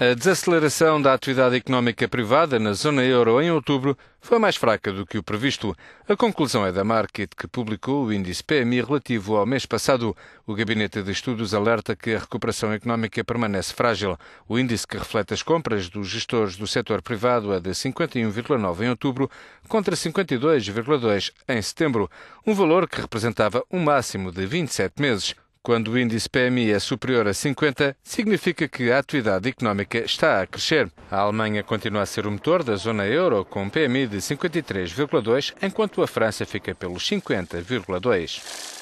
A desaceleração da atividade económica privada na zona euro em outubro foi mais fraca do que o previsto. A conclusão é da Market, que publicou o índice PMI relativo ao mês passado. O gabinete de estudos alerta que a recuperação económica permanece frágil. O índice que reflete as compras dos gestores do setor privado é de 51,9 em outubro contra 52,2 em setembro, um valor que representava um máximo de 27 meses. Quando o índice PMI é superior a 50, significa que a atividade económica está a crescer. A Alemanha continua a ser o motor da zona euro, com um PMI de 53,2, enquanto a França fica pelos 50,2.